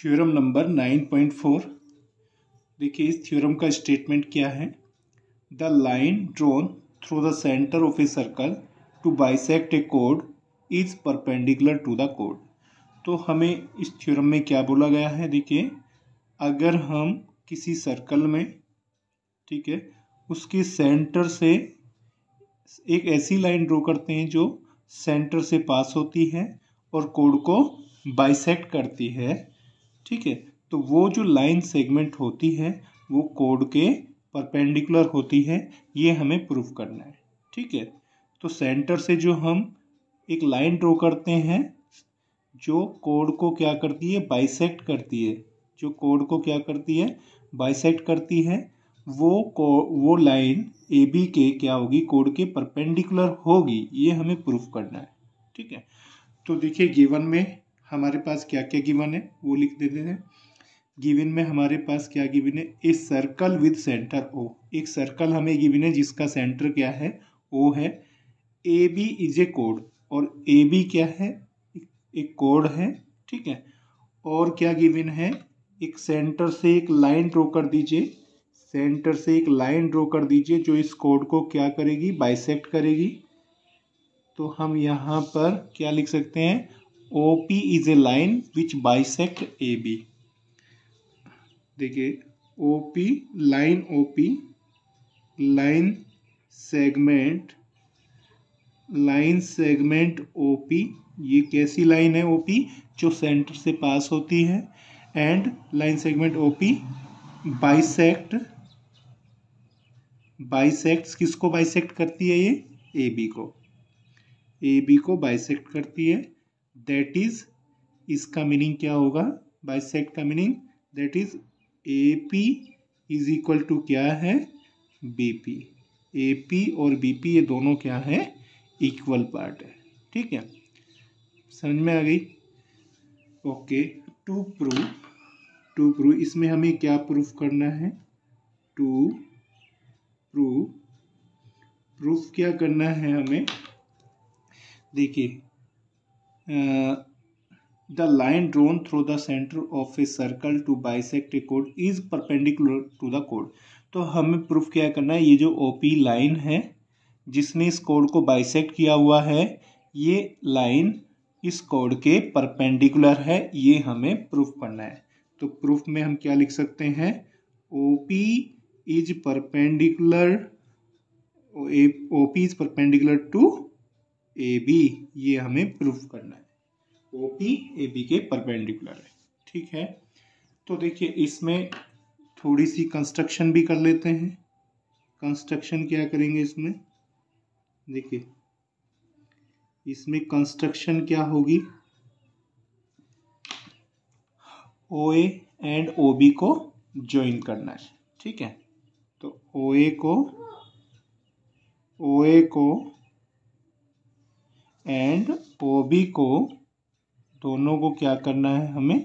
theorem number 9.4 देखिए इस theorem का स्टेटमेंट क्या है the line drone through the centre of a circle to bisect A code is perpendicular to the code तो हमें इस थ्योरम में क्या बोला गया है देखिए अगर हम किसी सर्कल में ठीक है उसके सेंटर से एक ऐसी लाइन ड्रॉ करते हैं जो सेंटर से पास होती है और कोड को बाइसेक्ट करती है ठीक है तो वो जो लाइन सेगमेंट होती है वो कोड के परपेंडिकुलर होती है ये हमें प्रूफ करना है ठीक है तो सेंटर से जो हम एक लाइन ड्रॉ करते हैं जो कोड को क्या करती है बाइसेक्ट करती है जो कोड को क्या करती है बाइसेक्ट करती है वो को वो लाइन ए बी के क्या होगी कोड के परपेंडिकुलर होगी ये हमें प्रूफ करना है ठीक है तो देखिए गिवन में हमारे पास क्या क्या गिवन है वो लिख देते हैं गिवन में हमारे पास क्या गिवन है a circle with centre O एक सर्कल हमें गिवन है जिसका सेंटर क्या है ओ है ए बी इज ए कोड और ए बी क्या है एक कोड है ठीक है और क्या गिवन है एक सेंटर से एक लाइन ड्रॉ कर दीजिए सेंटर से एक लाइन ड्रॉ कर दीजिए जो इस कोड को क्या करेगी बाइसेक्ट करेगी तो हम यहाँ पर क्या लिख सकते हैं OP is a line which A B देखिए P line O P line segment line segment O P ये कैसी लाइन है ओ पी जो सेंटर से पास होती है and line segment O OP bisect bisect किसको बाइसेक्ट करती है ये ए बी को ए बी को बाइसेक्ट करती है दैट इज इसका मीनिंग क्या होगा सेट का meaning that is A P is equal to क्या है बी पी ए पी और बी पी ये दोनों क्या है इक्वल पार्ट है ठीक है समझ में आ गई okay to proof to proof इसमें हमें क्या प्रूफ करना है टू प्रूफ प्रूफ क्या करना है हमें देखिए the line drone through the of a circle to to bisect A code is perpendicular to the code तो हमें प्रूफ क्या करना है ये जो ओ पी लाइन है जिसने इस कोड को बाइसेक्ट किया हुआ है ये लाइन इस कोड के परपेंडिकुलर है ये हमें प्रूफ करना है तो प्रूफ में हम क्या लिख सकते हैं O P is perpendicular O P is perpendicular to A B ये हमें प्रूफ करना है ओ पी ए बी के परपेंडिकुलर है ठीक है तो देखिए इसमें थोड़ी सी कंस्ट्रक्शन भी कर लेते हैं कंस्ट्रक्शन क्या करेंगे इसमें देखिए इसमें कंस्ट्रक्शन क्या होगी O A and O B को ज्वाइन करना है ठीक है तो ओ ए को ओ ए को एंड ओ बी को दोनों को क्या करना है हमें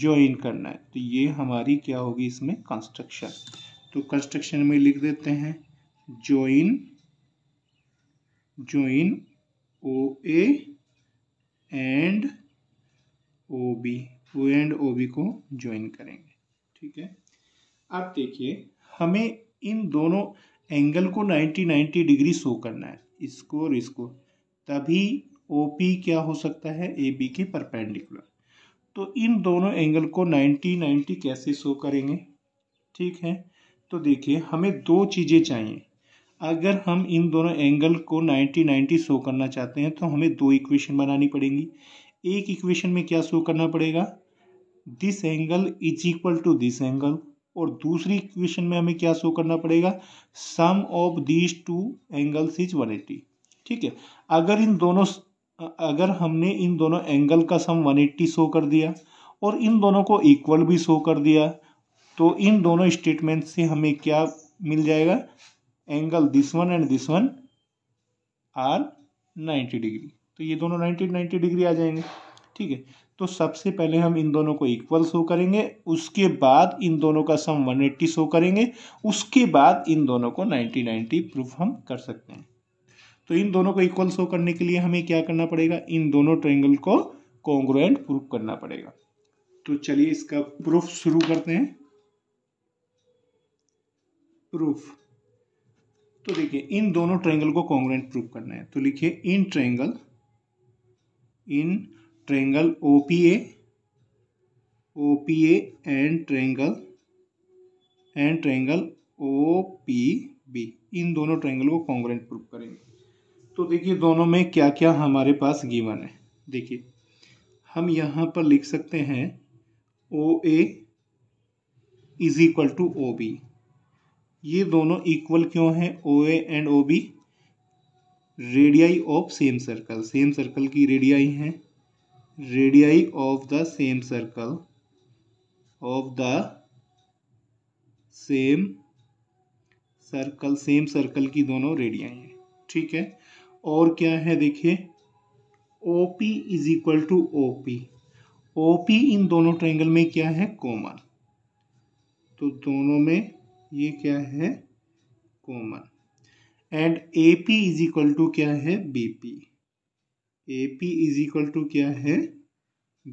ज्वाइन करना है तो ये हमारी क्या होगी इसमें कंस्ट्रक्शन तो कंस्ट्रक्शन में लिख देते हैं join join O A and O B O and O B को ज्वाइन करेंगे ठीक है अब देखिए हमें इन दोनों एंगल को 90 90 डिग्री शो करना है इसको और इसको तभी ओ पी क्या हो सकता है ए बी के परपेंडिकुलर तो इन दोनों एंगल को 90 90 कैसे शो करेंगे ठीक है तो देखिए हमें दो चीज़ें चाहिए अगर हम इन दोनों एंगल को 90 90 शो करना चाहते हैं तो हमें दो इक्वेशन बनानी पड़ेंगी एक इक्वेशन में क्या शो करना पड़ेगा this angle is equal to this angle और दूसरी इक्वेशन में हमें क्या शो करना पड़ेगा sum of these two angles is one eighty ठीक है अगर इन दोनों अगर हमने इन दोनों एंगल का सम 180 शो कर दिया और इन दोनों को इक्वल भी शो कर दिया तो इन दोनों स्टेटमेंट से हमें क्या मिल जाएगा angle this one and this one are 90 degree तो ये दोनों 90 90 डिग्री आ जाएंगे ठीक है तो सबसे पहले हम इन दोनों को इक्वल शो करेंगे उसके बाद इन दोनों का सम 180 शो करेंगे उसके बाद इन दोनों को 90 90 प्रूफ हम कर सकते हैं तो इन दोनों को इक्वल शो करने के लिए हमें क्या करना पड़ेगा इन दोनों ट्रेंगल को कॉन्ग्रुएंट प्रूफ करना पड़ेगा तो चलिए इसका प्रूफ शुरू करते हैं प्रूफ तो देखिए इन दोनों ट्रेंगल को कॉन्ग्रेंट प्रूफ करना है तो लिखिए in triangle in triangle OPA OPA and triangle and P OPB इन दोनों ट्रेंगल को कॉन्ग्रेंट प्रूफ करेंगे तो देखिए दोनों में क्या क्या हमारे पास गिवन है देखिए हम यहाँ पर लिख सकते हैं O A is equal to O B ये दोनों इक्वल क्यों हैं O A and O B radii of same circle same circle की रेडियाई हैं radii of the same circle of the same circle same circle की दोनों radii हैं ठीक है और क्या है देखिए O P is equal to O P O P इन दोनों ट्रायंगल में क्या है कॉमन तो दोनों में ये क्या है common and A P is equal to क्या है B P A P is equal to क्या है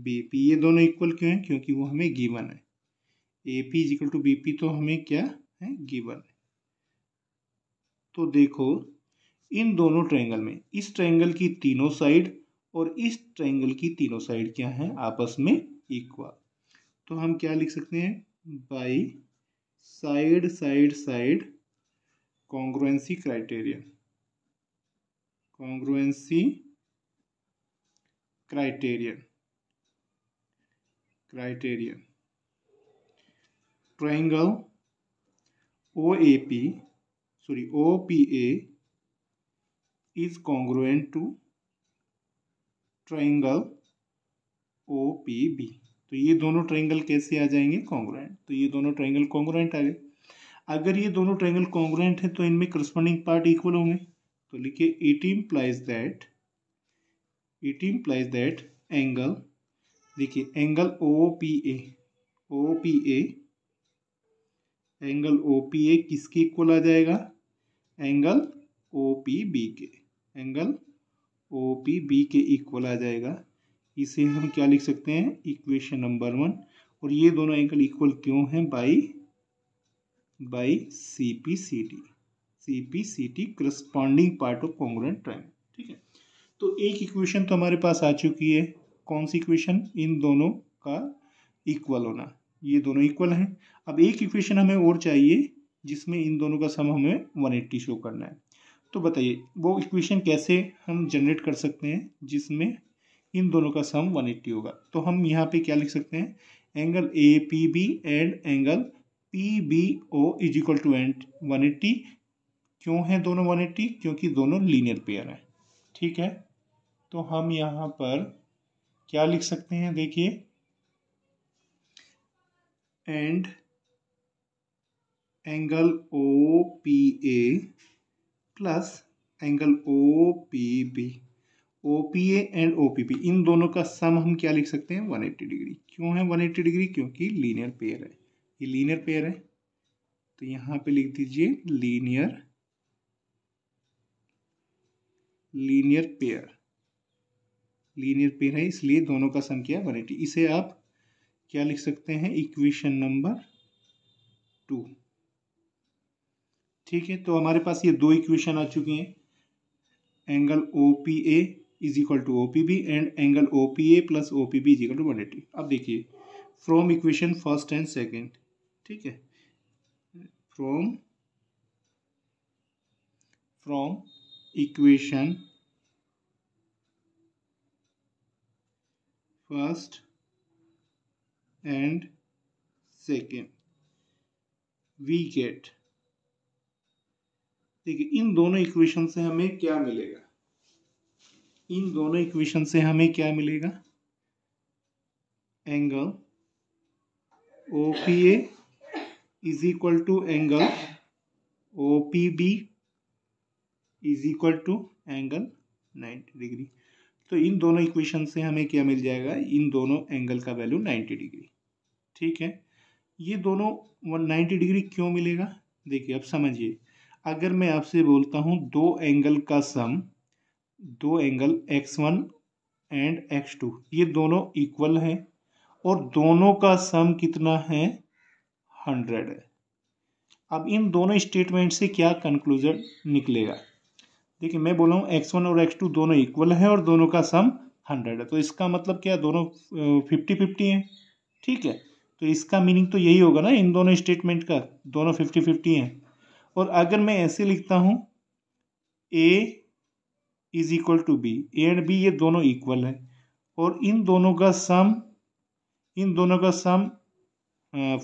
बी पी ये दोनों इक्वल क्यों है क्योंकि वो हमें गिवन है A P is equal to B P तो हमें क्या है गिवन है तो देखो इन दोनों ट्रायंगल में इस ट्रायंगल की तीनों साइड और इस ट्रायंगल की तीनों साइड क्या है आपस में इक्वल तो हम क्या लिख सकते हैं by side side side congruency criteria congruency criteria criteria triangle O A P sorry O P A is congruent to triangle O P B तो ये दोनों ट्राइंगल कैसे आ जाएंगे कॉन्ग्रेंट तो ये दोनों ट्राइंगल कॉन्ग्रेंट आ गए अगर ये दोनों ट्राइंगल कॉन्ग्रेंट है तो इनमें करस्पॉन्डिंग पार्ट इक्वल होंगे तो लिखिए it implies that it implies that angle देखिए angle O P A O P A angle O P A किसके इक्वल आ जाएगा एंगल ओ पी बी के एंगल ओ पी बी के इक्वल आ जाएगा इसे हम क्या लिख सकते हैं इक्वेशन नंबर वन और ये दोनों एंगल इक्वल क्यों हैं by by C P C T C P C T corresponding part of congruent triangle ठीक है तो एक इक्वेशन तो हमारे पास आ चुकी है कौन सी इक्वेशन इन दोनों का इक्वल होना ये दोनों इक्वल हैं अब एक इक्वेशन हमें और चाहिए जिसमें इन दोनों का सम हमें 180 शो करना है तो बताइए वो इक्वेशन कैसे हम जनरेट कर सकते हैं जिसमें इन दोनों का सम 180 होगा तो हम यहाँ पे क्या लिख सकते हैं angle A P B and angle P B O is equal to and one क्यों है दोनों 180 क्योंकि दोनों लीनियर पेयर हैं ठीक है तो हम यहाँ पर क्या लिख सकते हैं देखिए and angle O P A plus angle O P B O P A and O P B इन दोनों का सम हम क्या लिख सकते हैं 180 डिग्री क्यों है 180 डिग्री क्योंकि लीनियर पेयर है ये लीनियर पेयर है तो यहाँ पे लिख दीजिए linear linear pair linear pair है इसलिए दोनों का सम क्या है 180 इसे आप क्या लिख सकते हैं इक्वेशन नंबर टू ठीक है तो हमारे पास ये दो इक्वेशन आ चुकी हैं angle O P A is equal to O P B and angle O P A plus O P B is equal to one eighty अब देखिए from equation first and second ठीक है from from equation first and second we get देखिए इन दोनों equation से हमें क्या मिलेगा इन दोनों इक्वेशन से हमें क्या मिलेगा angle O P A is equal to angle O P B is equal to angle ninety degree तो इन दोनों इक्वेशन से हमें क्या मिल जाएगा इन दोनों एंगल का वैल्यू नाइन्टी डिग्री ठीक है ये दोनों वन नाइन्टी डिग्री क्यों मिलेगा देखिए अब समझिए अगर मैं आपसे बोलता हूँ दो एंगल का सम दो angle X one and X two ये दोनों इक्वल हैं और दोनों का सम कितना है हंड्रेड है अब इन दोनों स्टेटमेंट से क्या कंक्लूजन निकलेगा देखिए मैं बोला हूँ एक्स वन और एक्स टू दोनों इक्वल है और दोनों का सम हंड्रेड है तो इसका मतलब क्या दोनों फिफ्टी फिफ्टी हैं ठीक है तो इसका मीनिंग तो यही होगा ना इन दोनों स्टेटमेंट का दोनों फिफ्टी फिफ्टी हैं और अगर मैं ऐसे लिखता हूँ A is equal to B A and B ये दोनों इक्वल है और इन दोनों का सम इन दोनों का सम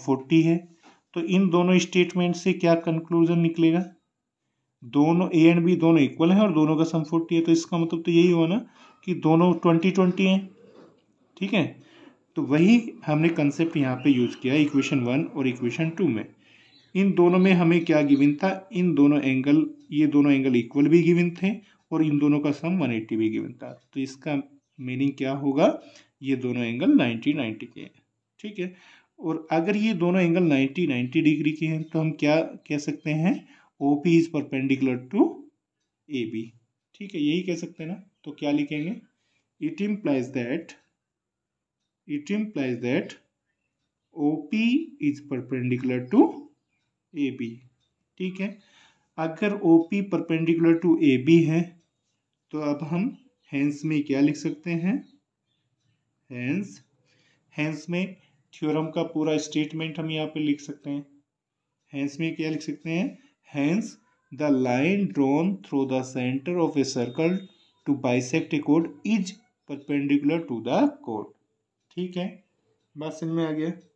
फोर्टी है तो इन दोनों स्टेटमेंट से क्या कंक्लूजन निकलेगा दोनों ए एंड बी दोनों इक्वल हैं और दोनों का सम फोर्टी है तो इसका मतलब तो यही हुआ ना कि दोनों ट्वेंटी ट्वेंटी हैं ठीक है तो वही हमने कंसेप्ट यहाँ पे यूज़ किया इक्वेशन वन और इक्वेशन टू में इन दोनों में हमें क्या गिविन था इन दोनों एंगल ये दोनों एंगल इक्वल भी गिविन थे और इन दोनों का सम 180 भी गिविन था तो इसका मीनिंग क्या होगा ये दोनों एंगल 90 90 के हैं ठीक है और अगर ये दोनों एंगल 90 90 डिग्री के हैं तो हम क्या कह सकते हैं O P is perpendicular to A B ठीक है यही कह सकते हैं ना तो क्या लिखेंगे it implies that it implies that O P is perpendicular to A B ठीक है अगर O P perpendicular to A B है तो अब हम हैंस में क्या लिख सकते हैं हैंस हैंस में थ्योरम का पूरा स्टेटमेंट हम यहाँ पे लिख सकते हैं हैंस में क्या लिख सकते हैं hence the line drone through the centre of a circle to bisect A code is perpendicular to the code ठीक है बस इनमें आ गया